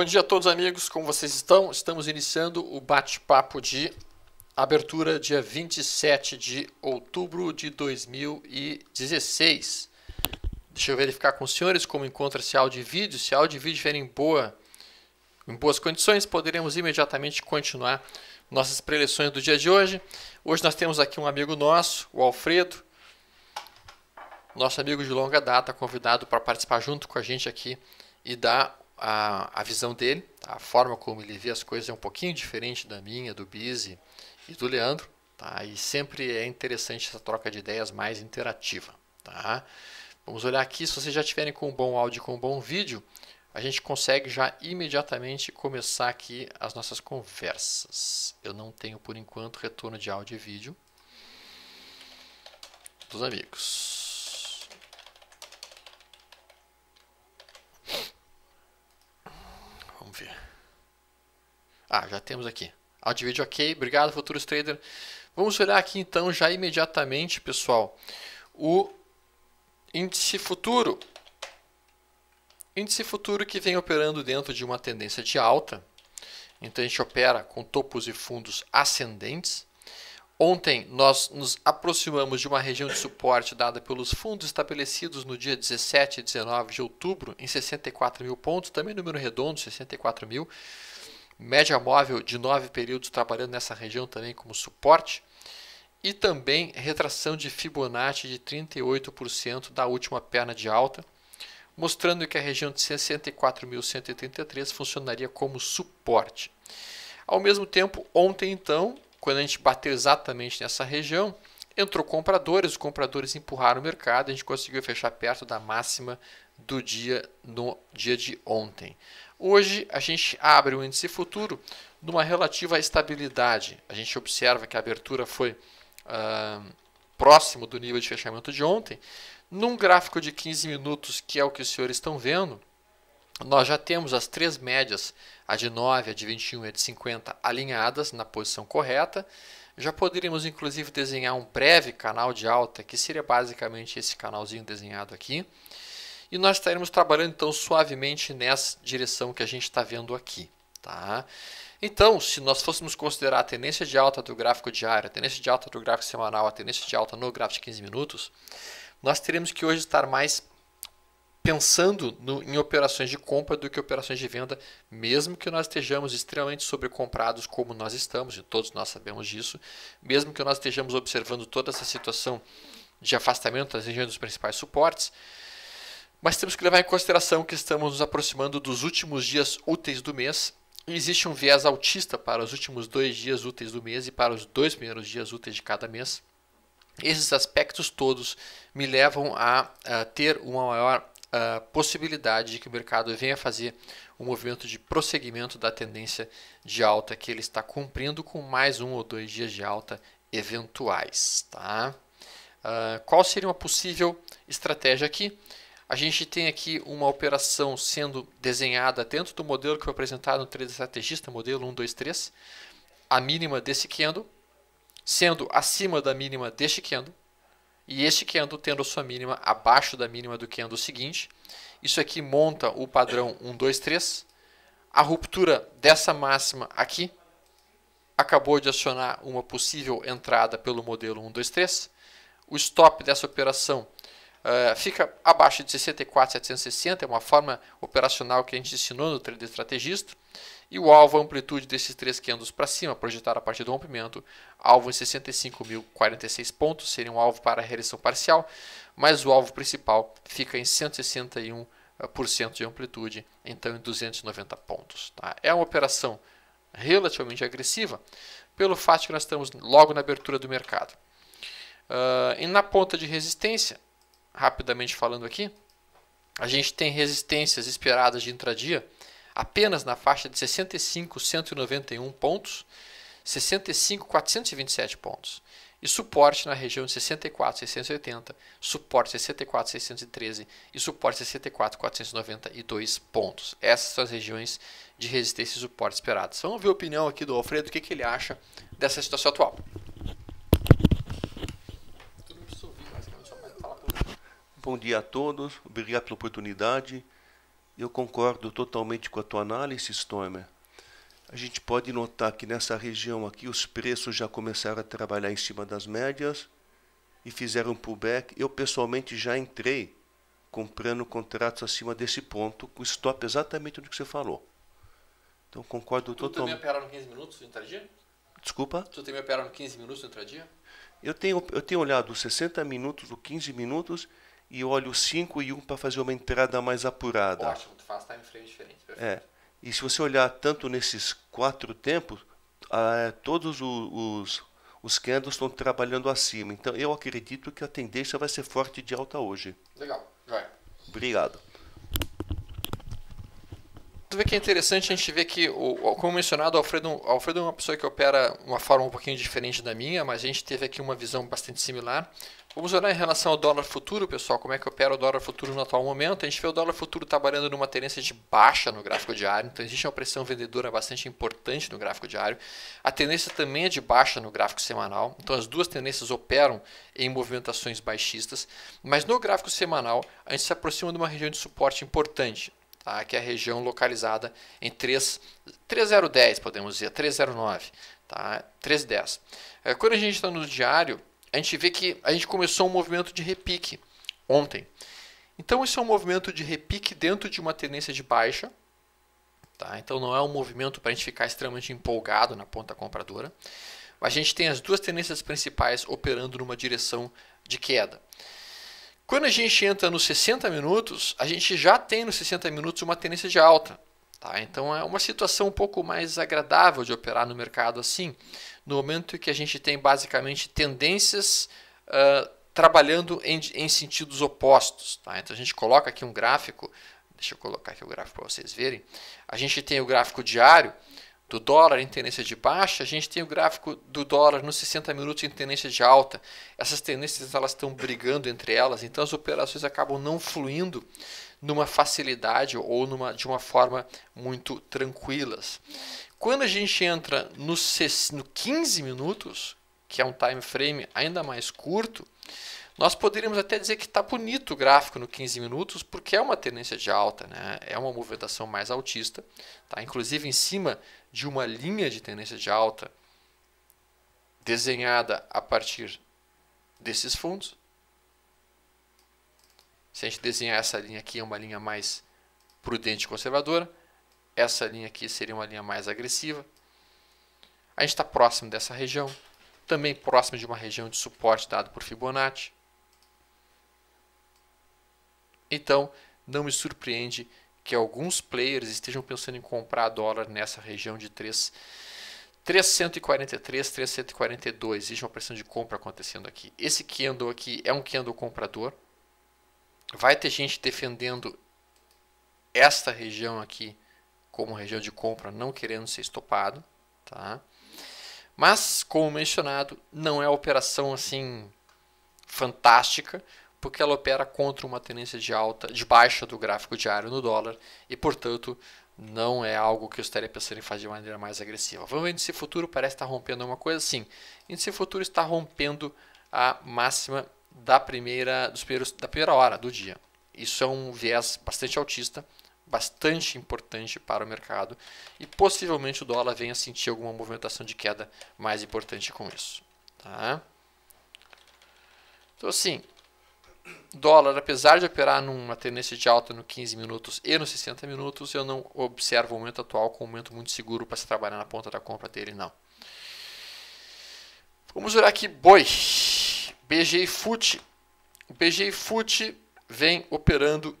Bom dia a todos, amigos. Como vocês estão? Estamos iniciando o bate-papo de abertura dia 27 de outubro de 2016. Deixa eu verificar com os senhores como encontra esse áudio e vídeo. Se áudio e vídeo estiverem em, boa, em boas condições, poderemos imediatamente continuar nossas preleções do dia de hoje. Hoje nós temos aqui um amigo nosso, o Alfredo, nosso amigo de longa data, convidado para participar junto com a gente aqui e dar a, a visão dele, tá? a forma como ele vê as coisas é um pouquinho diferente da minha, do Bizi e do Leandro. Tá? E sempre é interessante essa troca de ideias mais interativa. Tá? Vamos olhar aqui, se vocês já tiverem com um bom áudio e com um bom vídeo, a gente consegue já imediatamente começar aqui as nossas conversas. Eu não tenho por enquanto retorno de áudio e vídeo dos amigos. Vamos ver. Ah, já temos aqui. Áudio vídeo ok. Obrigado, futuros trader. Vamos olhar aqui então já imediatamente, pessoal, o índice futuro. Índice futuro que vem operando dentro de uma tendência de alta. Então a gente opera com topos e fundos ascendentes. Ontem nós nos aproximamos de uma região de suporte dada pelos fundos estabelecidos no dia 17 e 19 de outubro em 64 mil pontos, também número redondo, 64 mil. Média móvel de nove períodos trabalhando nessa região também como suporte. E também retração de Fibonacci de 38% da última perna de alta, mostrando que a região de 64.133 funcionaria como suporte. Ao mesmo tempo, ontem então, quando a gente bateu exatamente nessa região, entrou compradores, os compradores empurraram o mercado, a gente conseguiu fechar perto da máxima do dia no dia de ontem. Hoje a gente abre o índice futuro numa relativa estabilidade. A gente observa que a abertura foi ah, próximo do nível de fechamento de ontem. Num gráfico de 15 minutos, que é o que os senhores estão vendo, nós já temos as três médias, a de 9, a de 21 e a de 50, alinhadas na posição correta. Já poderíamos inclusive desenhar um breve canal de alta, que seria basicamente esse canalzinho desenhado aqui. E nós estaremos trabalhando então suavemente nessa direção que a gente está vendo aqui. Tá? Então, se nós fôssemos considerar a tendência de alta do gráfico diário, a tendência de alta do gráfico semanal, a tendência de alta no gráfico de 15 minutos, nós teríamos que hoje estar mais pensando no, em operações de compra do que operações de venda, mesmo que nós estejamos extremamente sobrecomprados, como nós estamos, e todos nós sabemos disso, mesmo que nós estejamos observando toda essa situação de afastamento das regiões dos principais suportes, mas temos que levar em consideração que estamos nos aproximando dos últimos dias úteis do mês. E existe um viés altista para os últimos dois dias úteis do mês e para os dois primeiros dias úteis de cada mês. Esses aspectos todos me levam a, a ter uma maior a possibilidade de que o mercado venha fazer um movimento de prosseguimento da tendência de alta que ele está cumprindo com mais um ou dois dias de alta eventuais. Tá? Uh, qual seria uma possível estratégia aqui? A gente tem aqui uma operação sendo desenhada dentro do modelo que foi apresentado no trade estrategista, modelo 123, a mínima desse candle, sendo acima da mínima deste candle, e este candle tendo a sua mínima abaixo da mínima do candle seguinte. Isso aqui monta o padrão 1, 2, 3. A ruptura dessa máxima aqui acabou de acionar uma possível entrada pelo modelo 1, 2, 3. O stop dessa operação Uh, fica abaixo de 64,760, é uma forma operacional que a gente ensinou no trader estrategista. E o alvo, a amplitude desses três candles para cima, projetado a partir do rompimento, alvo em 65.046 pontos, seria um alvo para a reeleição parcial, mas o alvo principal fica em 161% de amplitude, então em 290 pontos. Tá? É uma operação relativamente agressiva, pelo fato que nós estamos logo na abertura do mercado. Uh, e na ponta de resistência, rapidamente falando aqui, a gente tem resistências esperadas de intradia apenas na faixa de 65,191 pontos, 65,427 pontos. E suporte na região de 64,680, suporte 64,613 e suporte 64,492 pontos. Essas são as regiões de resistência e suporte esperadas. Vamos ver a opinião aqui do Alfredo, o que, que ele acha dessa situação atual. bom dia a todos, obrigado pela oportunidade. Eu concordo totalmente com a tua análise, Stormer. A gente pode notar que nessa região aqui os preços já começaram a trabalhar em cima das médias e fizeram um pullback. Eu pessoalmente já entrei comprando contratos acima desse ponto, com stop exatamente do que você falou. Então concordo totalmente. Tu também operaram 15 minutos no intradia? Desculpa? Tu também operaram 15 minutos no intradia? Eu tenho, eu tenho olhado 60 minutos ou 15 minutos e olho 5 e 1 um para fazer uma entrada mais apurada. Ótimo, tu faz time frame diferente. Perfeito. É. E se você olhar tanto nesses quatro tempos, ah, é, todos os, os candles estão trabalhando acima. Então eu acredito que a tendência vai ser forte de alta hoje. Legal, vai. Obrigado. Tu vê que é interessante a gente ver que, como mencionado, o Alfredo, Alfredo é uma pessoa que opera uma forma um pouquinho diferente da minha, mas a gente teve aqui uma visão bastante similar. Vamos olhar em relação ao dólar futuro, pessoal, como é que opera o dólar futuro no atual momento. A gente vê o dólar futuro trabalhando numa tendência de baixa no gráfico diário, então existe uma pressão vendedora bastante importante no gráfico diário. A tendência também é de baixa no gráfico semanal, então as duas tendências operam em movimentações baixistas, mas no gráfico semanal a gente se aproxima de uma região de suporte importante, tá? que é a região localizada em 3, 3010, podemos dizer, 309, tá? 310. É, quando a gente está no diário, a gente vê que a gente começou um movimento de repique ontem. Então, isso é um movimento de repique dentro de uma tendência de baixa. Tá? Então, não é um movimento para a gente ficar extremamente empolgado na ponta compradora. A gente tem as duas tendências principais operando numa direção de queda. Quando a gente entra nos 60 minutos, a gente já tem nos 60 minutos uma tendência de alta. Tá? Então, é uma situação um pouco mais agradável de operar no mercado assim no momento em que a gente tem basicamente tendências uh, trabalhando em, em, sentidos opostos. Tá? Então a gente coloca aqui um gráfico, deixa eu colocar aqui o gráfico para vocês verem. A gente tem o gráfico diário do dólar em tendência de baixa, a gente tem o gráfico do dólar nos 60 minutos em tendência de alta. Essas tendências elas estão brigando entre elas, então as operações acabam não fluindo numa facilidade ou numa, de uma forma muito tranquilas. Quando a gente entra no, no 15 minutos, que é um time frame ainda mais curto, nós poderíamos até dizer que está bonito o gráfico no 15 minutos, porque é uma tendência de alta, né? é uma movimentação mais altista, tá? inclusive em cima de uma linha de tendência de alta desenhada a partir desses fundos. Se a gente desenhar essa linha aqui, é uma linha mais prudente e conservadora. Essa linha aqui seria uma linha mais agressiva. A gente está próximo dessa região, também próximo de uma região de suporte dado por Fibonacci. Então, não me surpreende que alguns players estejam pensando em comprar dólar nessa região de 3, 343, 342. Existe uma pressão de compra acontecendo aqui. Esse candle aqui é um candle comprador. Vai ter gente defendendo esta região aqui como região de compra, não querendo ser estopado, tá? Mas, como mencionado, não é operação assim fantástica, porque ela opera contra uma tendência de alta, de baixa do gráfico diário no dólar e, portanto, não é algo que eu estaria pensando em fazer de maneira mais agressiva. Vamos ver, índice futuro parece estar rompendo uma coisa, sim. Índice futuro está rompendo a máxima da primeira, dos primeiros, da primeira hora do dia. Isso é um viés bastante autista, bastante importante para o mercado e possivelmente o dólar venha a sentir alguma movimentação de queda mais importante com isso. Tá? Então, assim, dólar, apesar de operar numa tendência de alta no 15 minutos e nos 60 minutos, eu não observo o momento atual como um momento muito seguro para se trabalhar na ponta da compra dele, não. Vamos olhar aqui boi. e FUT. O e FUT vem operando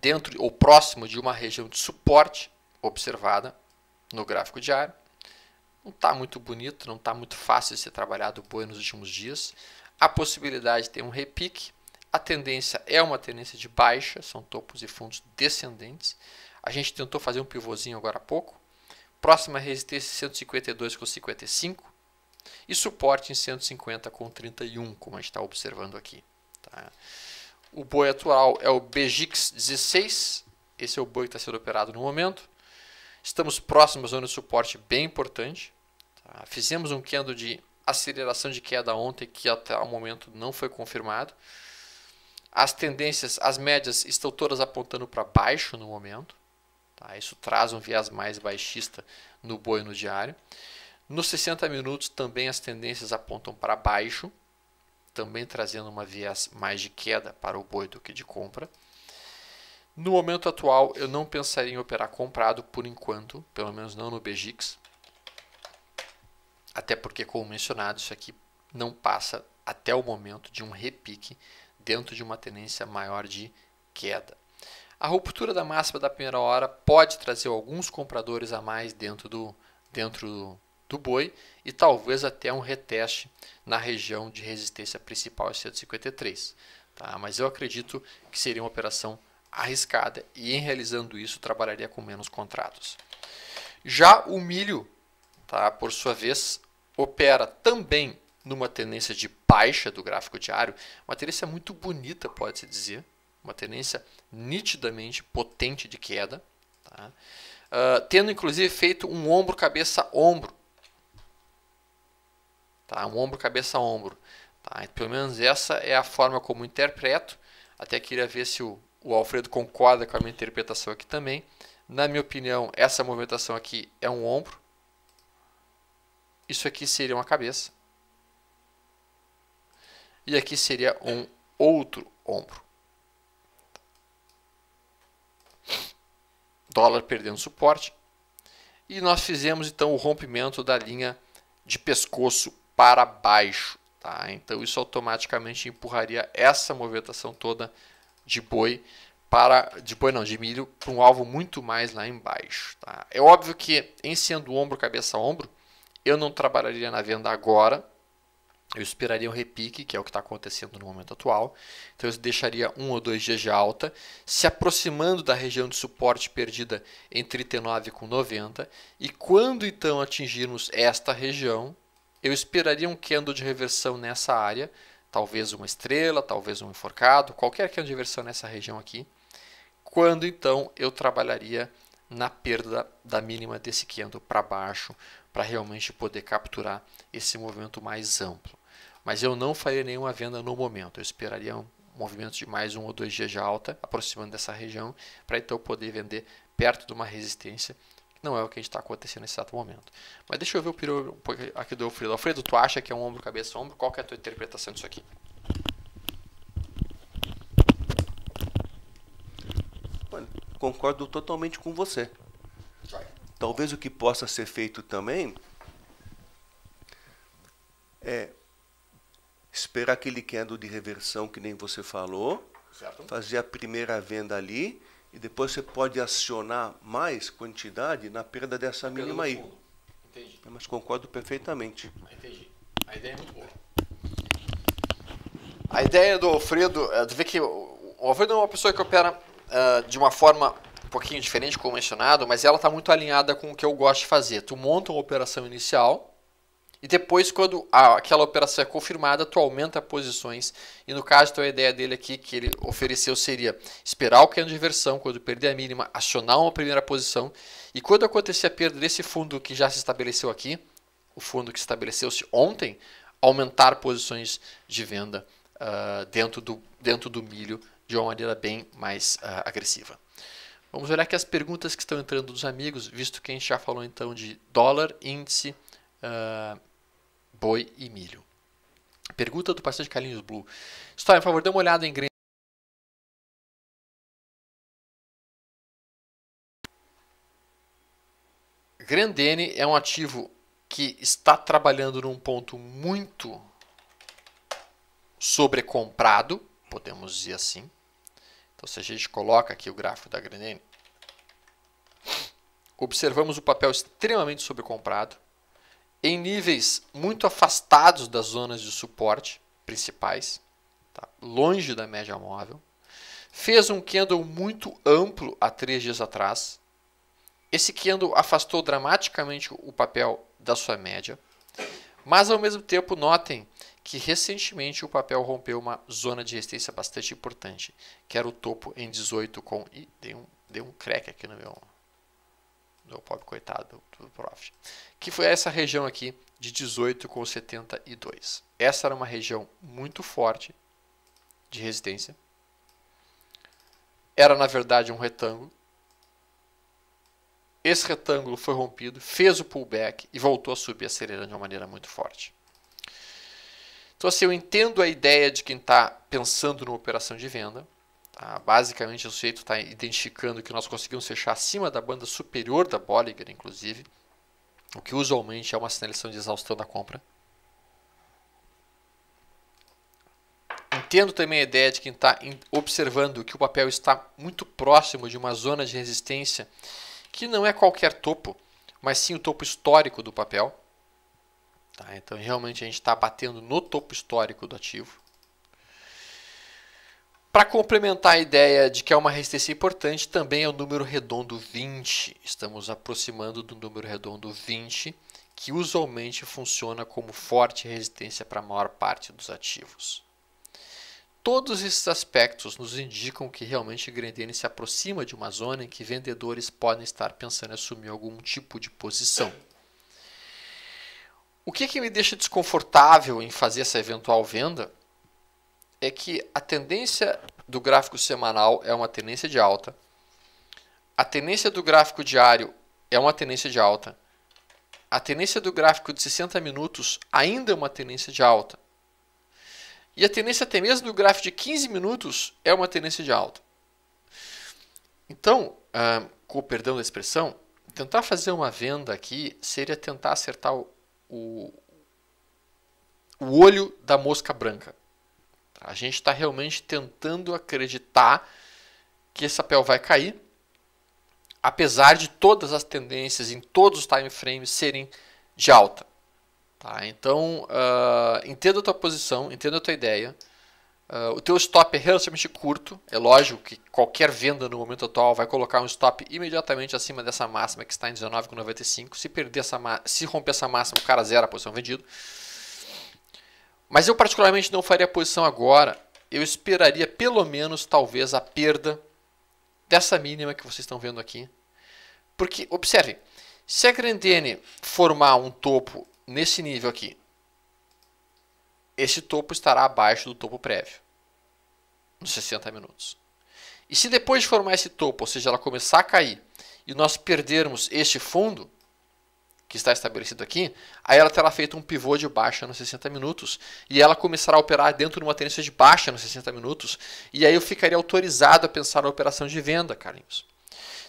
dentro ou próximo de uma região de suporte observada no gráfico diário. Não está muito bonito, não está muito fácil de ser trabalhado o boi nos últimos dias. A possibilidade de ter um repique. A tendência é uma tendência de baixa, são topos e fundos descendentes. A gente tentou fazer um pivôzinho agora há pouco. Próxima resistência 152 com 55 e suporte em 150 com 31, como a gente está observando aqui. Tá? O boi atual é o BGIX 16, esse é o boi que está sendo operado no momento. Estamos próximos a um suporte bem importante. Tá? Fizemos um candle de aceleração de queda ontem que até o momento não foi confirmado. As tendências, as médias estão todas apontando para baixo no momento. Tá? Isso traz um viés mais baixista no boi no diário. Nos 60 minutos também as tendências apontam para baixo também trazendo uma viés mais de queda para o boi do que de compra. No momento atual, eu não pensaria em operar comprado por enquanto, pelo menos não no BGIX. Até porque, como mencionado, isso aqui não passa até o momento de um repique dentro de uma tendência maior de queda. A ruptura da máxima da primeira hora pode trazer alguns compradores a mais dentro do, dentro do boi e talvez até um reteste na região de resistência principal 153. Tá? Mas eu acredito que seria uma operação arriscada e em realizando isso trabalharia com menos contratos. Já o milho, tá? por sua vez, opera também numa tendência de baixa do gráfico diário, uma tendência muito bonita, pode-se dizer, uma tendência nitidamente potente de queda, tá? uh, tendo inclusive feito um ombro-cabeça-ombro, tá? Um ombro, cabeça, ombro. Tá? Pelo menos essa é a forma como interpreto. Até queria ver se o, o Alfredo concorda com a minha interpretação aqui também. Na minha opinião, essa movimentação aqui é um ombro. Isso aqui seria uma cabeça. E aqui seria um outro ombro. Dólar perdendo suporte. E nós fizemos então o rompimento da linha de pescoço para baixo. Tá? Então isso automaticamente empurraria essa movimentação toda de boi para de boi não, de milho para um alvo muito mais lá embaixo. Tá? É óbvio que em sendo ombro cabeça ombro, eu não trabalharia na venda agora. Eu esperaria um repique, que é o que está acontecendo no momento atual. Então eu deixaria um ou dois dias de alta, se aproximando da região de suporte perdida entre 39,90. com E quando então atingirmos esta região, eu esperaria um candle de reversão nessa área, talvez uma estrela, talvez um enforcado, qualquer candle de reversão nessa região aqui. Quando então eu trabalharia na perda da mínima desse candle para baixo, para realmente poder capturar esse movimento mais amplo. Mas eu não faria nenhuma venda no momento, eu esperaria um movimento de mais um ou dois dias de alta, aproximando dessa região, para então poder vender perto de uma resistência não é o que está acontecendo nesse exato momento. Mas deixa eu ver o piro aqui do Alfredo. Alfredo, tu acha que é um ombro, cabeça, ombro? Qual é a tua interpretação disso aqui? Olha, concordo totalmente com você. Talvez o que possa ser feito também é esperar aquele candle de reversão que nem você falou, certo. fazer a primeira venda ali e depois você pode acionar mais quantidade na perda dessa mínima aí. Entendi. Mas concordo perfeitamente. Entendi. A ideia é muito boa. A ideia do Alfredo é de ver que o Alfredo é uma pessoa que opera uh, de uma forma um pouquinho diferente, como mencionado, mas ela está muito alinhada com o que eu gosto de fazer. Tu monta uma operação inicial, e depois, quando aquela operação é confirmada, tu aumenta posições. E no caso, então, a ideia dele aqui que ele ofereceu seria esperar o cano de inversão quando perder a mínima, acionar uma primeira posição. E quando acontecer a perda desse fundo que já se estabeleceu aqui, o fundo que estabeleceu-se ontem, aumentar posições de venda uh, dentro, do, dentro do milho de uma maneira bem mais uh, agressiva. Vamos olhar aqui as perguntas que estão entrando dos amigos, visto que a gente já falou então de dólar, índice, uh, boi e milho. Pergunta do parceiro Carlinhos Blue. Story, por favor, dê uma olhada em grande. Grandene é um ativo que está trabalhando num ponto muito sobrecomprado, podemos dizer assim. Então, se a gente coloca aqui o gráfico da Grandene, observamos o papel extremamente sobrecomprado em níveis muito afastados das zonas de suporte principais, tá? longe da média móvel. Fez um candle muito amplo há três dias atrás. Esse candle afastou dramaticamente o papel da sua média. Mas ao mesmo tempo, notem que recentemente o papel rompeu uma zona de resistência bastante importante, que era o topo em 18 com e um, deu um crack aqui no meu do pobre coitado do, do Profit, que foi essa região aqui de 18,72. Essa era uma região muito forte de resistência. Era, na verdade, um retângulo. Esse retângulo foi rompido, fez o pullback e voltou a subir acelerando de uma maneira muito forte. Então, assim, eu entendo a ideia de quem está pensando numa operação de venda, Tá? Basicamente, o sujeito está identificando que nós conseguimos fechar acima da banda superior da Bollinger, inclusive, o que usualmente é uma sinalização de exaustão da compra. Entendo também a ideia de quem está observando que o papel está muito próximo de uma zona de resistência que não é qualquer topo, mas sim o topo histórico do papel. Tá? Então, realmente, a gente está batendo no topo histórico do ativo. Para complementar a ideia de que é uma resistência importante, também é o número redondo 20. Estamos aproximando do número redondo 20, que usualmente funciona como forte resistência para a maior parte dos ativos. Todos esses aspectos nos indicam que realmente Grendene se aproxima de uma zona em que vendedores podem estar pensando em assumir algum tipo de posição. O que, que me deixa desconfortável em fazer essa eventual venda? é que a tendência do gráfico semanal é uma tendência de alta. A tendência do gráfico diário é uma tendência de alta. A tendência do gráfico de 60 minutos ainda é uma tendência de alta. E a tendência até mesmo do gráfico de 15 minutos é uma tendência de alta. Então, ah, com o perdão da expressão, tentar fazer uma venda aqui seria tentar acertar o, o olho da mosca branca. A gente está realmente tentando acreditar que esse papel vai cair, apesar de todas as tendências em todos os time frames serem de alta. Tá? Então, uh, ah, entenda a tua posição, entenda a tua ideia. Uh, o teu stop é relativamente curto. É lógico que qualquer venda no momento atual vai colocar um stop imediatamente acima dessa máxima que está em 19,95. Se perder essa se romper essa máxima, o cara zera a posição vendido. Mas eu particularmente não faria posição agora. Eu esperaria pelo menos talvez a perda dessa mínima que vocês estão vendo aqui. Porque, observem, se a Grandene formar um topo nesse nível aqui, esse topo estará abaixo do topo prévio, nos 60 minutos. E se depois de formar esse topo, ou seja, ela começar a cair, e nós perdermos este fundo, que está estabelecido aqui, aí ela terá feito um pivô de baixa nos 60 minutos e ela começará a operar dentro de uma tendência de baixa nos 60 minutos e aí eu ficaria autorizado a pensar na operação de venda, Carlinhos.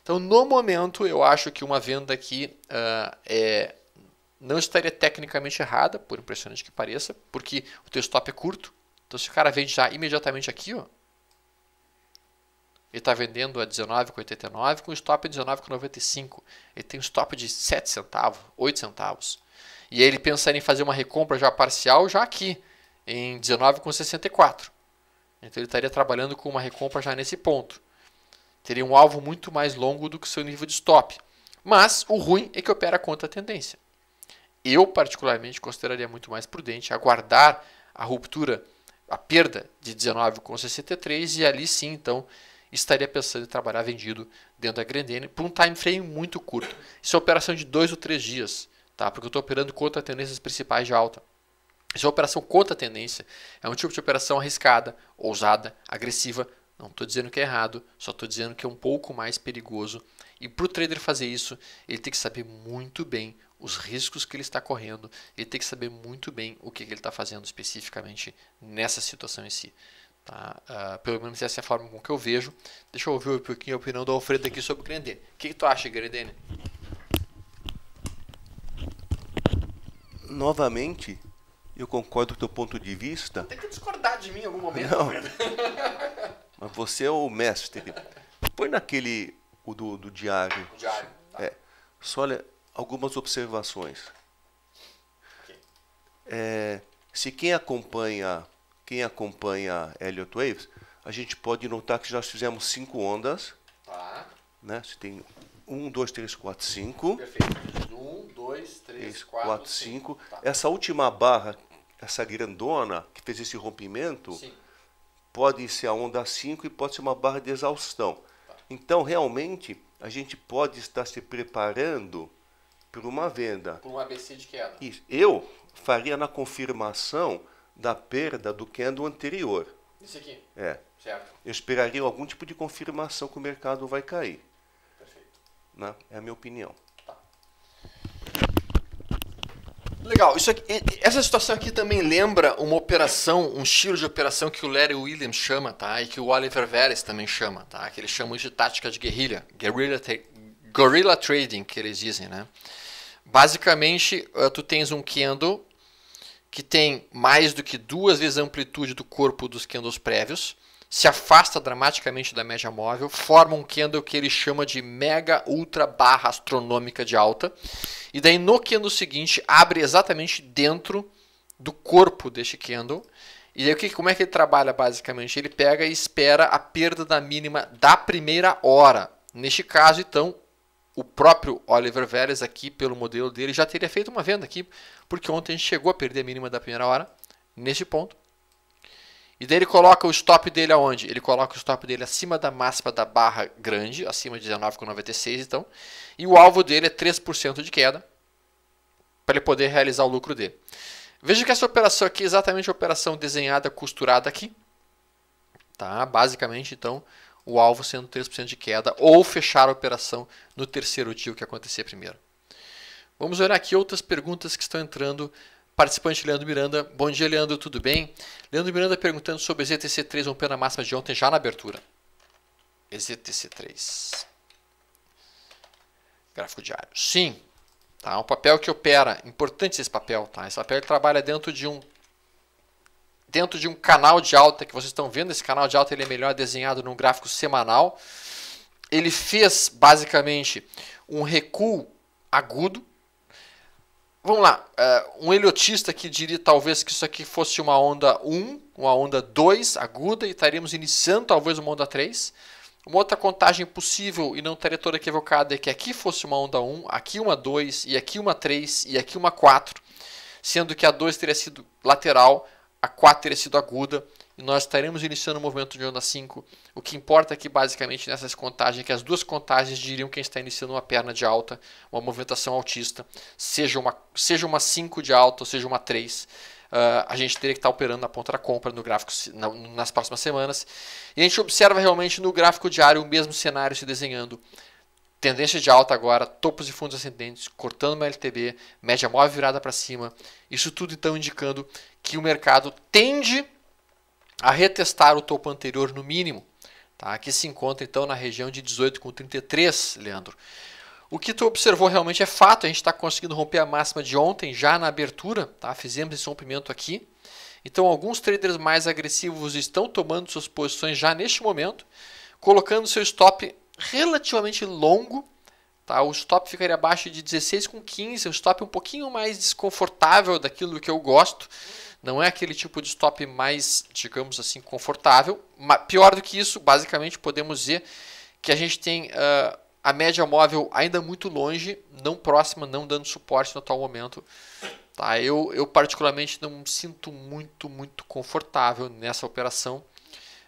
Então, no momento, eu acho que uma venda aqui uh, é, não estaria tecnicamente errada, por impressionante que pareça, porque o teu stop é curto. Então, se o cara vende já imediatamente aqui, ó, ele está vendendo a 19,89 com stop a 19,95. Ele tem um stop de 7 centavos, 8 centavos. E aí ele pensaria em fazer uma recompra já parcial já aqui, em 19,64. Então ele estaria trabalhando com uma recompra já nesse ponto. Teria um alvo muito mais longo do que o seu nível de stop. Mas o ruim é que opera contra a tendência. Eu, particularmente, consideraria muito mais prudente aguardar a ruptura, a perda de 19,63 e ali sim, então, estaria pensando em trabalhar vendido dentro da Grendene por um time frame muito curto. Isso é operação de dois ou três dias, tá? porque eu estou operando contra tendências principais de alta. Isso é operação contra a tendência. É um tipo de operação arriscada, ousada, agressiva. Não estou dizendo que é errado, só estou dizendo que é um pouco mais perigoso. E para o trader fazer isso, ele tem que saber muito bem os riscos que ele está correndo, ele tem que saber muito bem o que ele está fazendo especificamente nessa situação em si. Tá? Uh, pelo menos essa é a forma com que eu vejo. Deixa eu ouvir um pouquinho a opinião do Alfredo aqui sobre o Grendene. O que, que, tu acha, Grendene? Novamente, eu concordo com o teu ponto de vista. Tem que discordar de mim em algum momento. Não. Mas você é o mestre. Põe naquele o do, do diário. O diário. Tá. É. Só olha algumas observações. Okay. É, se quem acompanha quem acompanha Elliott Waves, a gente pode notar que nós fizemos cinco ondas. Tá. Né? Você tem um, dois, três, quatro, cinco. Perfeito. Um, dois, três, quatro, quatro, cinco. cinco. Tá. Essa última barra, essa grandona que fez esse rompimento, Sim. pode ser a onda 5 e pode ser uma barra de exaustão. Tá. Então, realmente, a gente pode estar se preparando para uma venda. Por um ABC de queda. Isso. Eu faria na confirmação da perda do candle anterior. Esse aqui? É. Certo. Eu esperaria algum tipo de confirmação que o mercado vai cair. Perfeito. Né? É a minha opinião. Tá. Legal. Isso aqui, essa situação aqui também lembra uma operação, um estilo de operação que o Larry Williams chama, tá? E que o Oliver Veres também chama, tá? Que eles chamam de tática de guerrilha, guerrilla, guerrilla trading, que eles dizem, né? Basicamente, eh, tu tens um candle que tem mais do que duas vezes a amplitude do corpo dos candles prévios, se afasta dramaticamente da média móvel, forma um candle que ele chama de mega ultra barra astronômica de alta, e daí no candle seguinte abre exatamente dentro do corpo deste candle. E aí, como é que ele trabalha basicamente? Ele pega e espera a perda da mínima da primeira hora. Neste caso, então, o próprio Oliver Vélez aqui, pelo modelo dele, já teria feito uma venda aqui, porque ontem a gente chegou a perder a mínima da primeira hora, neste ponto. E daí ele coloca o stop dele aonde? Ele coloca o stop dele acima da máxima da barra grande, acima de 19,96 então. E o alvo dele é 3% de queda, para ele poder realizar o lucro dele. Veja que essa operação aqui é exatamente a operação desenhada, costurada aqui. Tá? Basicamente, então, o alvo sendo 3% de queda ou fechar a operação no terceiro dia, o que acontecer primeiro. Vamos olhar aqui outras perguntas que estão entrando. Participante Leandro Miranda. Bom dia, Leandro, tudo bem? Leandro Miranda perguntando sobre o ZTC3 rompendo a máxima de ontem já na abertura. ZTC3. Gráfico diário. Sim, tá? É um papel que opera. Importante esse papel. Tá? Esse papel trabalha dentro de um dentro de um canal de alta que vocês estão vendo. Esse canal de alta ele é melhor desenhado num gráfico semanal. Ele fez basicamente um recuo agudo. Vamos lá, eh, um heliotista que diria talvez que isso aqui fosse uma onda 1, uma onda 2 aguda e estaríamos iniciando talvez uma onda 3. Uma outra contagem possível e não estaria toda equivocada é que aqui fosse uma onda 1, aqui uma 2, e aqui uma 3, e aqui uma 4, sendo que a 2 teria sido lateral a 4 teria sido aguda e nós estaremos iniciando o movimento de onda 5. O que importa é que basicamente nessas contagens, que as duas contagens diriam gente está iniciando uma perna de alta, uma movimentação altista, seja uma, seja uma 5 de alta ou seja uma 3. Uh, ah, a gente teria que estar operando na ponta da compra no gráfico na, nas próximas semanas. E a gente observa realmente no gráfico diário o mesmo cenário se desenhando tendência de alta agora, topos e fundos ascendentes, cortando uma LTB, média móvel virada para cima. Isso tudo então indicando que o mercado tende a retestar o topo anterior no mínimo. Tá? Que se encontra então na região de 18,33, Leandro. O que tu observou realmente é fato, a gente está conseguindo romper a máxima de ontem já na abertura, tá? fizemos esse rompimento aqui. Então alguns traders mais agressivos estão tomando suas posições já neste momento, colocando seu stop relativamente longo. Tá? O stop ficaria abaixo de 16 com 15, é um stop um pouquinho mais desconfortável daquilo que eu gosto. Não é aquele tipo de stop mais, digamos assim, confortável. Mas pior do que isso, basicamente podemos dizer que a gente tem uh, a média móvel ainda muito longe, não próxima, não dando suporte no atual momento. Tá? Eu, eu particularmente não me sinto muito, muito confortável nessa operação.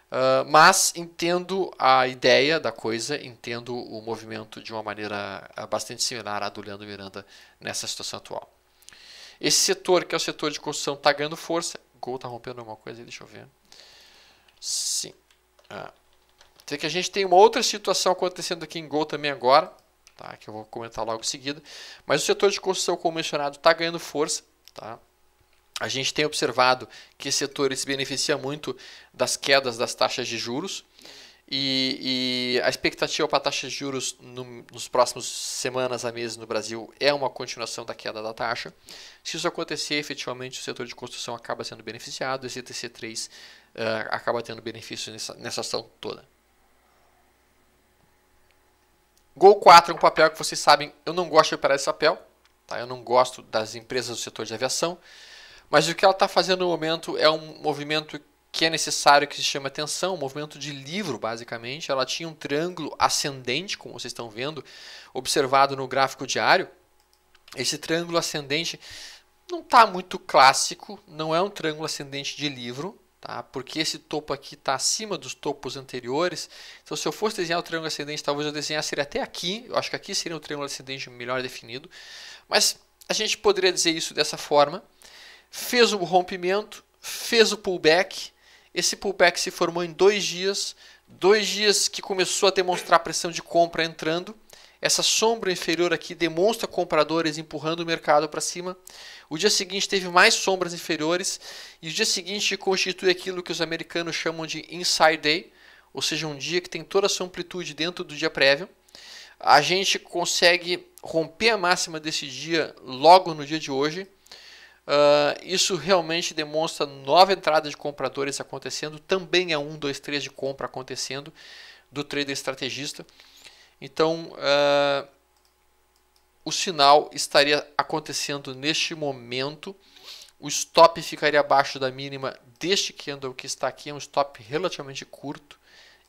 Uh, mas entendo a ideia da coisa, entendo o movimento de uma maneira ah, bastante similar à do Leandro Miranda nessa situação atual. Esse setor, que é o setor de construção, está ganhando força. Gol está rompendo alguma coisa aí, deixa eu ver. Sim. Ah. Tem que a gente tem uma outra situação acontecendo aqui em Gol também agora, tá? que eu vou comentar logo em seguida. Mas o setor de construção, como mencionado, está ganhando força. Tá? A gente tem observado que esse setor se beneficia muito das quedas das taxas de juros. E, e a expectativa para a taxa de juros no, nos próximos semanas a meses no Brasil é uma continuação da queda da taxa. Se isso acontecer, efetivamente o setor de construção acaba sendo beneficiado, esse TC3 uh, eh, acaba tendo benefício nessa, nessa ação toda. Gol 4 é um papel que vocês sabem, eu não gosto de operar esse papel. Tá? Eu não gosto das empresas do setor de aviação. Mas o que ela está fazendo no momento é um movimento que é necessário que se chame atenção, um movimento de livro, basicamente. Ela tinha um triângulo ascendente, como vocês estão vendo, observado no gráfico diário. Esse triângulo ascendente não está muito clássico, não é um triângulo ascendente de livro, tá? porque esse topo aqui está acima dos topos anteriores. Então, se eu fosse desenhar o triângulo ascendente, talvez eu desenhasse ele até aqui. Eu acho que aqui seria um triângulo ascendente melhor definido. Mas a gente poderia dizer isso dessa forma fez o rompimento, fez o pullback. Esse pullback se formou em dois dias, dois dias que começou a demonstrar pressão de compra entrando. Essa sombra inferior aqui demonstra compradores empurrando o mercado para cima. O dia seguinte teve mais sombras inferiores e o dia seguinte constitui aquilo que os americanos chamam de inside day, ou seja, um dia que tem toda a sua amplitude dentro do dia prévio. A gente consegue romper a máxima desse dia logo no dia de hoje Uh, isso realmente demonstra nova entrada de compradores acontecendo, também é um, dois, três de compra acontecendo do trader estrategista. Então, uh, o sinal estaria acontecendo neste momento. O stop ficaria abaixo da mínima deste candle que está aqui, é um stop relativamente curto.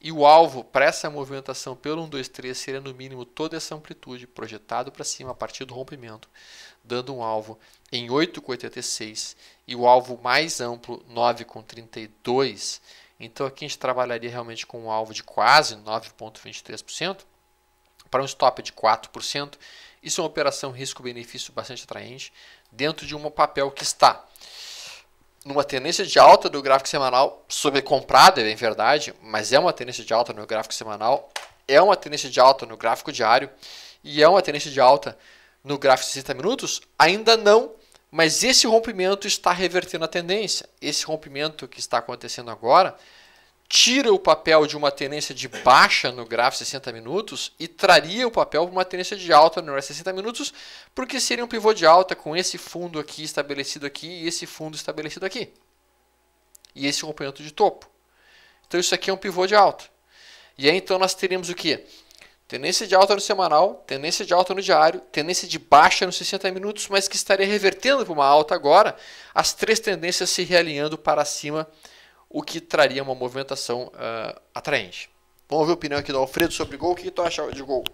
E o alvo para essa movimentação pelo 1, 2, 3 seria no mínimo toda essa amplitude projetado para cima a partir do rompimento dando um alvo em 8,86 e o alvo mais amplo 9,32. Então aqui a gente trabalharia realmente com um alvo de quase 9,23% para um stop de 4%. Isso é uma operação risco-benefício bastante atraente dentro de um papel que está numa tendência de alta do gráfico semanal sobrecomprada, é bem verdade, mas é uma tendência de alta no gráfico semanal, é uma tendência de alta no gráfico diário e é uma tendência de alta no gráfico de 60 minutos? Ainda não, mas esse rompimento está revertendo a tendência. Esse rompimento que está acontecendo agora tira o papel de uma tendência de baixa no gráfico 60 minutos e traria o papel para uma tendência de alta no gráfico 60 minutos, porque seria um pivô de alta com esse fundo aqui estabelecido aqui e esse fundo estabelecido aqui. E esse rompimento de topo. Então isso aqui é um pivô de alta. E aí então nós teríamos o que? Tendência de alta no semanal, tendência de alta no diário, tendência de baixa nos 60 minutos, mas que estaria revertendo para uma alta agora, as três tendências se realinhando para cima, o que traria uma movimentação uh, atraente. Vamos ver a opinião aqui do Alfredo sobre gol. O que, que tu acha de gol?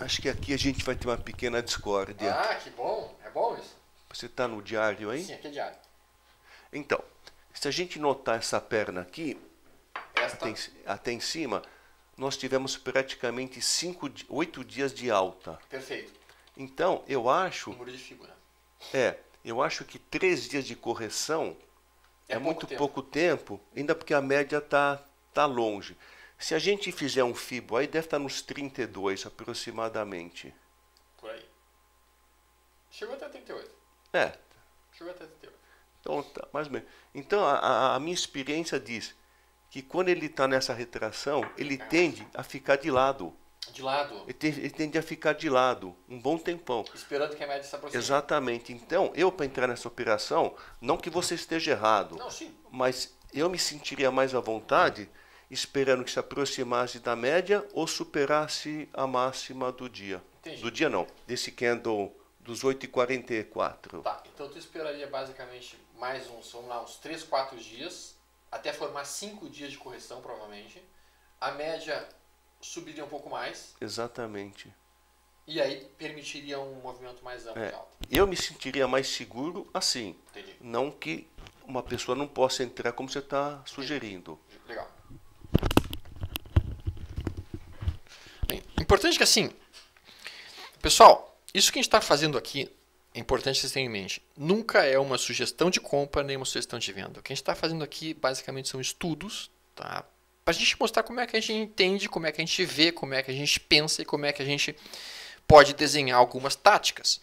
Acho que aqui a gente vai ter uma pequena discórdia. Ah, que bom. É bom isso? Você está no diário aí? Sim, aqui é diário. Então, se a gente notar essa perna aqui, esta... Até, até em cima, nós tivemos praticamente cinco, oito dias de alta. Perfeito. Então, eu acho. Muro de figura. É, eu acho que três dias de correção é, é pouco muito tempo. pouco tempo, ainda porque a média está tá longe. Se a gente fizer um FIBO, aí deve estar tá nos 32 aproximadamente. Por aí. Chegou até 38. É. Chegou até 38. Então, tá, mais ou menos. Então, a, a minha experiência diz que quando ele está nessa retração, ele tende a ficar de lado. De lado. Ele, ele tende a ficar de lado um bom tempão. Esperando que a média se aproxime. Exatamente. Então, eu para entrar nessa operação, não que você esteja errado, não, sim. mas eu me sentiria mais à vontade esperando que se aproximasse da média ou superasse a máxima do dia. Entendi. Do dia não, desse candle dos 8h44. Tá, então tu esperaria basicamente mais uns, vamos lá, uns 3, 4 dias até formar cinco dias de correção, provavelmente. A média subiria um pouco mais. Exatamente. E aí permitiria um movimento mais amplo é. Eu me sentiria mais seguro assim. Entendi. Não que uma pessoa não possa entrar como você está sugerindo. Legal. Bem, importante que assim, pessoal, isso que a gente está fazendo aqui é importante vocês terem em mente, nunca é uma sugestão de compra nem uma sugestão de venda. O que a gente está fazendo aqui basicamente são estudos, tá? Para a gente mostrar como é que a gente entende, como é que a gente vê, como é que a gente pensa e como é que a gente pode desenhar algumas táticas.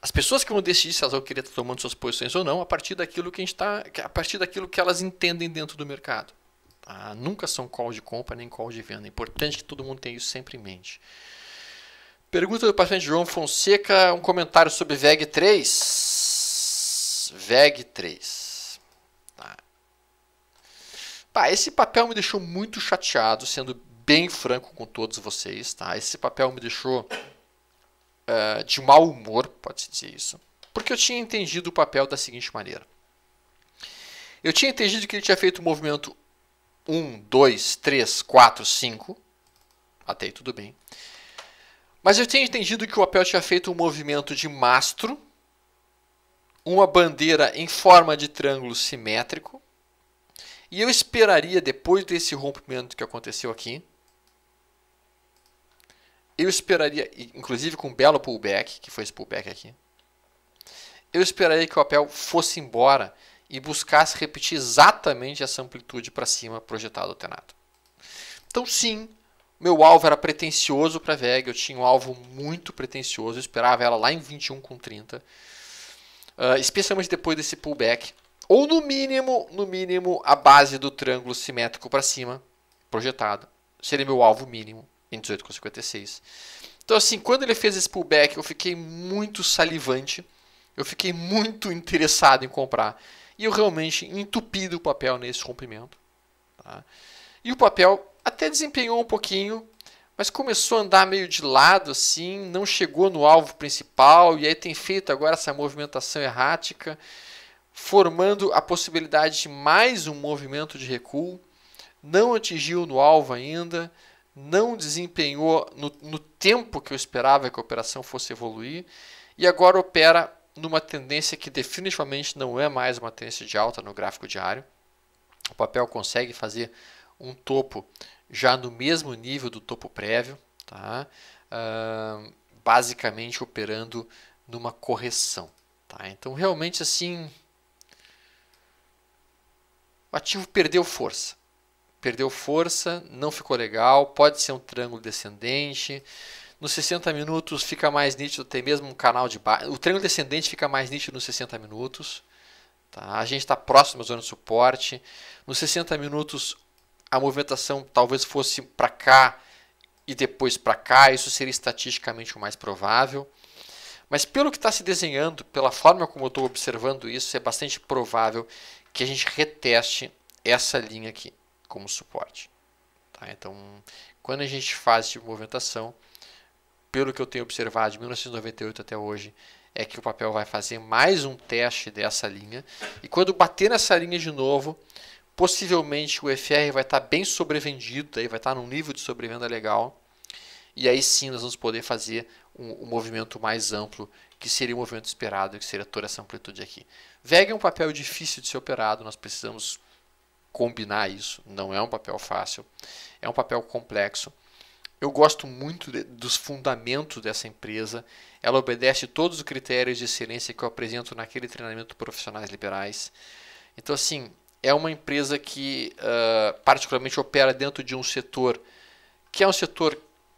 As pessoas que vão decidir se elas vão querer estar tomando suas posições ou não a partir daquilo que a gente tá, a partir daquilo que elas entendem dentro do mercado. Tá? Nunca são call de compra nem call de venda. É importante que todo mundo tenha isso sempre em mente. Pergunta do paciente João Fonseca, um comentário sobre VEG 3. VEG 3. Tá. Pá, esse papel me deixou muito chateado, sendo bem franco com todos vocês. Tá? Esse papel me deixou uh, de mau humor, pode-se dizer isso. Porque eu tinha entendido o papel da seguinte maneira. Eu tinha entendido que ele tinha feito o movimento 1, 2, 3, 4, 5. Até aí tudo bem. Mas eu tenho entendido que o Apel tinha feito um movimento de mastro, uma bandeira em forma de triângulo simétrico, e eu esperaria, depois desse rompimento que aconteceu aqui, eu esperaria, inclusive com um belo pullback, que foi esse pullback aqui, eu esperaria que o Apel fosse embora e buscasse repetir exatamente essa amplitude para cima projetada alternada. Então, sim, meu alvo era pretencioso para a VEG, eu tinha um alvo muito pretencioso, eu esperava ela lá em 21 com 30. Uh, ah, especialmente depois desse pullback. Ou no mínimo, no mínimo, a base do triângulo simétrico para cima, projetado. Seria meu alvo mínimo em com 56. Então assim, quando ele fez esse pullback, eu fiquei muito salivante. Eu fiquei muito interessado em comprar. E eu realmente entupi do papel nesse rompimento. Tá? E o papel até desempenhou um pouquinho, mas começou a andar meio de lado assim, não chegou no alvo principal e aí tem feito agora essa movimentação errática, formando a possibilidade de mais um movimento de recuo. Não atingiu no alvo ainda, não desempenhou no, no tempo que eu esperava que a operação fosse evoluir e agora opera numa tendência que definitivamente não é mais uma tendência de alta no gráfico diário. O papel consegue fazer um topo já no mesmo nível do topo prévio, tá? Uh, basicamente operando numa correção. Tá? Então, realmente, assim, o ativo perdeu força. Perdeu força, não ficou legal, pode ser um triângulo descendente. Nos 60 minutos fica mais nítido, até mesmo um canal de baixa. O triângulo descendente fica mais nítido nos 60 minutos. Tá? A gente está próximo à zona de suporte. Nos 60 minutos a movimentação talvez fosse para cá e depois para cá, isso seria estatisticamente o mais provável. Mas pelo que está se desenhando, pela forma como eu estou observando isso, é bastante provável que a gente reteste essa linha aqui como suporte. Tá? Então, quando a gente faz esse tipo de movimentação, pelo que eu tenho observado de 1998 até hoje, é que o papel vai fazer mais um teste dessa linha. E quando bater nessa linha de novo, Possivelmente o FR vai estar tá bem sobrevendido, aí vai estar tá num nível de sobrevenda legal. E aí sim nós vamos poder fazer um, um movimento mais amplo, que seria o um movimento esperado, que seria toda essa amplitude aqui. VEG é um papel difícil de ser operado, nós precisamos combinar isso. Não é um papel fácil, é um papel complexo. Eu gosto muito de, dos fundamentos dessa empresa. Ela obedece todos os critérios de excelência que eu apresento naquele treinamento profissionais liberais. Então, assim, é uma empresa que uh, particularmente opera dentro de um setor que é um setor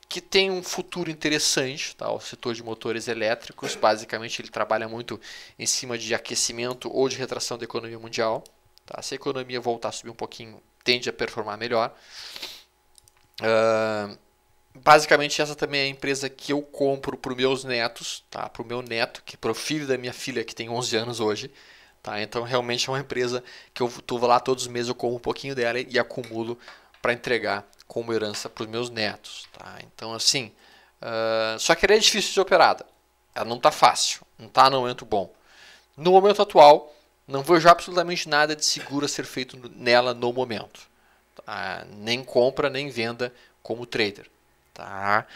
que tem um futuro interessante, tá? o setor de motores elétricos. Basicamente, ele trabalha muito em cima de aquecimento ou de retração da economia mundial. Tá? Se a economia voltar a subir um pouquinho, tende a performar melhor. Uh, basicamente, essa também é a empresa que eu compro para os meus netos, tá? para o meu neto, que é o filho da minha filha, que tem 11 anos hoje. Tá? Então realmente é uma empresa que eu estou lá todos os meses, eu como um pouquinho dela e acumulo para entregar como herança para os meus netos. Tá? Então assim, uh, só que ela é difícil de operada. Tá? Ela não está fácil, não está no momento bom. No momento atual, não vejo absolutamente nada de seguro a ser feito nela no momento. Tá? Nem compra, nem venda como trader. Tá?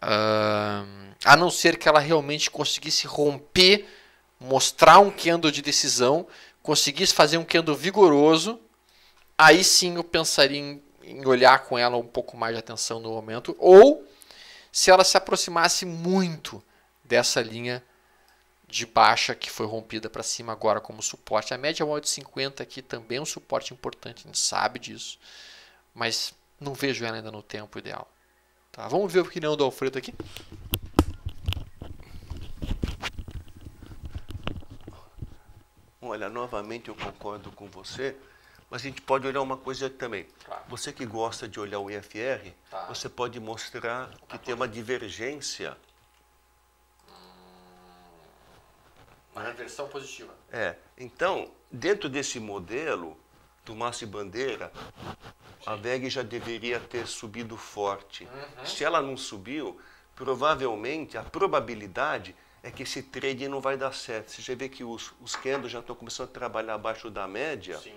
Uh, a não ser que ela realmente conseguisse romper mostrar um Kendo de decisão, conseguisse fazer um Kendo vigoroso, aí sim eu pensaria em, em olhar com ela um pouco mais de atenção no momento. Ou se ela se aproximasse muito dessa linha de baixa que foi rompida para cima agora como suporte. A média 1,850 é aqui também é um suporte importante, a gente sabe disso, mas não vejo ela ainda no tempo ideal. Tá, vamos ver o que opinião do Alfredo aqui. Olha, novamente eu concordo com você, mas a gente pode olhar uma coisa também. Você que gosta de olhar o IFR, tá. você pode mostrar que tem uma divergência. Hum, uma reversão positiva. É. Então, dentro desse modelo do Massi Bandeira, Sim. a VEG já deveria ter subido forte. Uhum. Se ela não subiu, provavelmente a probabilidade é que esse trade não vai dar certo. Você já vê que os, os candles já estão começando a trabalhar abaixo da média. Sim.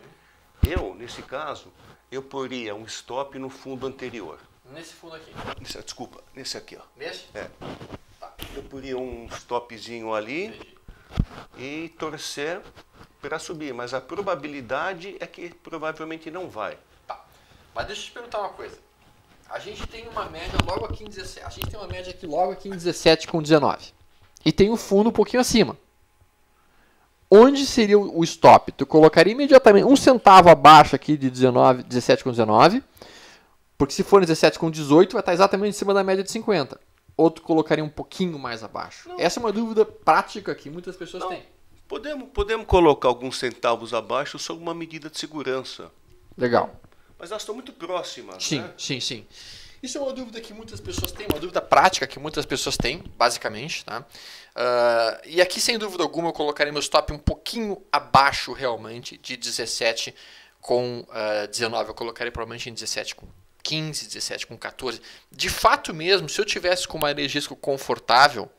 Eu, nesse caso, eu poria um stop no fundo anterior. Nesse fundo aqui? Nesse, desculpa, nesse aqui. Ó. Nesse? É. Tá. Eu poria um stopzinho ali Entendi. e torcer para subir. Mas a probabilidade é que provavelmente não vai. Tá. Mas deixa eu te perguntar uma coisa. A gente tem uma média logo aqui em 17. A gente tem uma média aqui logo aqui em 17 com 19 e tem o fundo um pouquinho acima. Onde seria o stop? Tu colocaria imediatamente um centavo abaixo aqui de 19, 17,19, porque se for 17,18 vai estar exatamente em cima da média de 50. Ou tu colocaria um pouquinho mais abaixo? Não. Essa é uma dúvida prática que muitas pessoas Não. têm. Podemos, podemos colocar alguns centavos abaixo sob uma medida de segurança. Legal. Mas elas estão muito próximas. Sim, né? sim, sim. Isso é uma dúvida que muitas pessoas têm, uma dúvida prática que muitas pessoas têm, basicamente. Tá? Uh, e aqui, sem dúvida alguma, eu colocarei meu top um pouquinho abaixo, realmente, de 17 com uh, ah, 19. Eu colocarei provavelmente em 17 com 15, 17 com 14. De fato mesmo, se eu tivesse com uma energia confortável,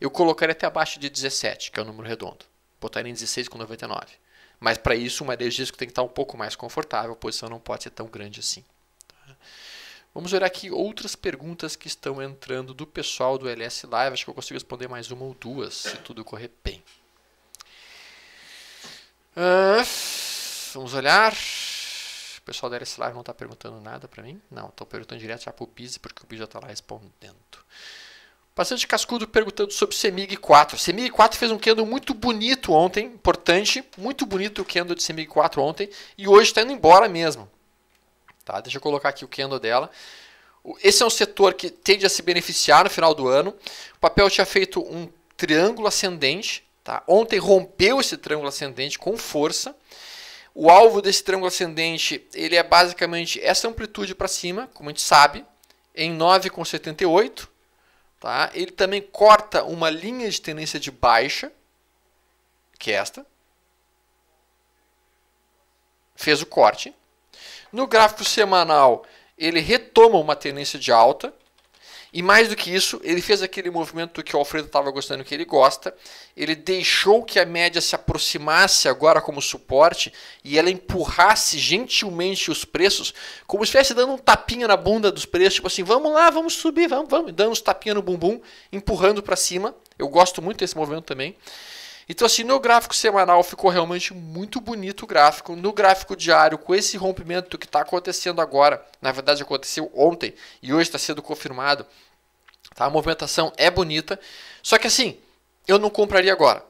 eu colocaria até abaixo de 17, que é o número redondo. Botaria em 99. Mas para isso, uma energia tem que estar um pouco mais confortável, a posição não pode ser tão grande assim. Tá? Vamos olhar aqui outras perguntas que estão entrando do pessoal do LS Live. Acho que eu consigo responder mais uma ou duas, se tudo correr bem. Uh, vamos olhar. O pessoal do LS Live não está perguntando nada para mim? Não, estão perguntando direto já para o Biz, porque o Biz já está lá respondendo. Paciente Cascudo perguntando sobre Semig 4. Semig 4 fez um Kendo muito bonito ontem, importante, muito bonito o Kendo de Semig 4 ontem, e hoje está indo embora mesmo. Tá? Deixa eu colocar aqui o candle dela. Esse é um setor que tende a se beneficiar no final do ano. O papel tinha feito um triângulo ascendente. Tá? Ontem rompeu esse triângulo ascendente com força. O alvo desse triângulo ascendente ele é basicamente essa amplitude para cima, como a gente sabe, em 9,78. Tá? Ele também corta uma linha de tendência de baixa, que é esta. Fez o corte. No gráfico semanal, ele retoma uma tendência de alta. E mais do que isso, ele fez aquele movimento que o Alfredo estava gostando que ele gosta. Ele deixou que a média se aproximasse agora como suporte e ela empurrasse gentilmente os preços, como se estivesse dando um tapinha na bunda dos preços, tipo assim, vamos lá, vamos subir, vamos, vamos, dando uns tapinha no bumbum, empurrando para cima. Eu gosto muito desse movimento também. Então, assim, no gráfico semanal ficou realmente muito bonito o gráfico. No gráfico diário, com esse rompimento que está acontecendo agora, na verdade aconteceu ontem e hoje está sendo confirmado, tá? a movimentação é bonita. Só que, assim, eu não compraria agora.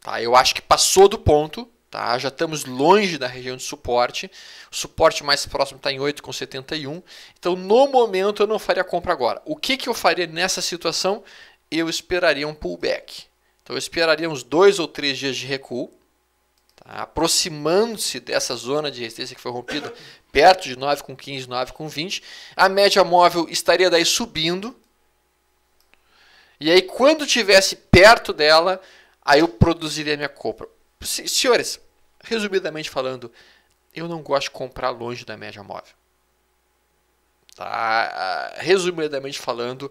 Tá? Eu acho que passou do ponto. Tá? Já estamos longe da região de suporte. O suporte mais próximo está em 8,71. Então, no momento, eu não faria compra agora. O que, que eu faria nessa situação? Eu esperaria um pullback. Então eu esperaria uns dois ou três dias de recuo, tá? aproximando-se dessa zona de resistência que foi rompida, perto de 9,15, 9,20. A média móvel estaria daí subindo. E aí, quando tivesse perto dela, aí eu produziria minha compra. Senhores, resumidamente falando, eu não gosto de comprar longe da média móvel. Tá? Ah, resumidamente falando,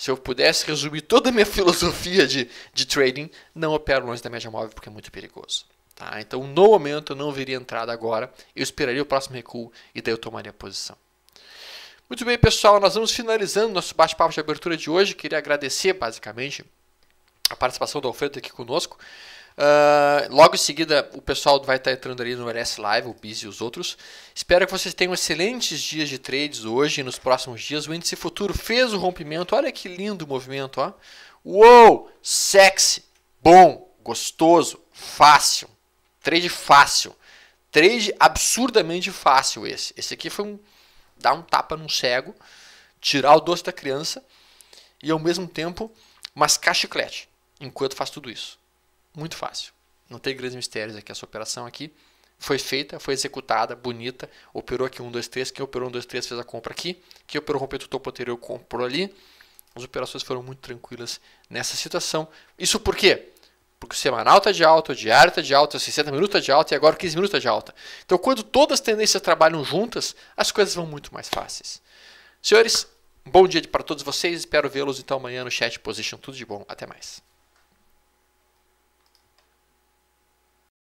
se eu pudesse resumir toda a minha filosofia de, de trading, não opero longe da média móvel porque é muito perigoso. Tá? Então, no momento, eu não veria entrada agora. Eu esperaria o próximo recuo e daí eu tomaria posição. Muito bem, pessoal, nós vamos finalizando nosso bate-papo de abertura de hoje. Queria agradecer, basicamente, a participação do Alfredo aqui conosco. Ah, logo em seguida, o pessoal vai estar entrando ali no LS Live, o Biz e os outros. Espero que vocês tenham excelentes dias de trades hoje e nos próximos dias. O índice futuro fez o rompimento. Olha que lindo movimento, ó. Uou! Sexy, bom, gostoso, fácil. Trade fácil. Trade absurdamente fácil esse. Esse aqui foi um dar um tapa num cego, tirar o doce da criança e ao mesmo tempo mascar chiclete enquanto faz tudo isso. Muito fácil. Não tem grandes mistérios aqui. Essa operação aqui foi feita, foi executada, bonita. Operou aqui 1, 2, 3. Quem operou 1, 2, 3 fez a compra aqui. Quem operou rompeu o topo anterior comprou ali. As operações foram muito tranquilas nessa situação. Isso por quê? Porque o semanal está de alta, o diário está de alta, 60 minutos está de alta e agora 15 minutos está de alta. Então, quando todas as tendências trabalham juntas, as coisas vão muito mais fáceis. Senhores, bom dia para todos vocês. Espero vê-los então amanhã no chat Position. Tudo de bom. Até mais.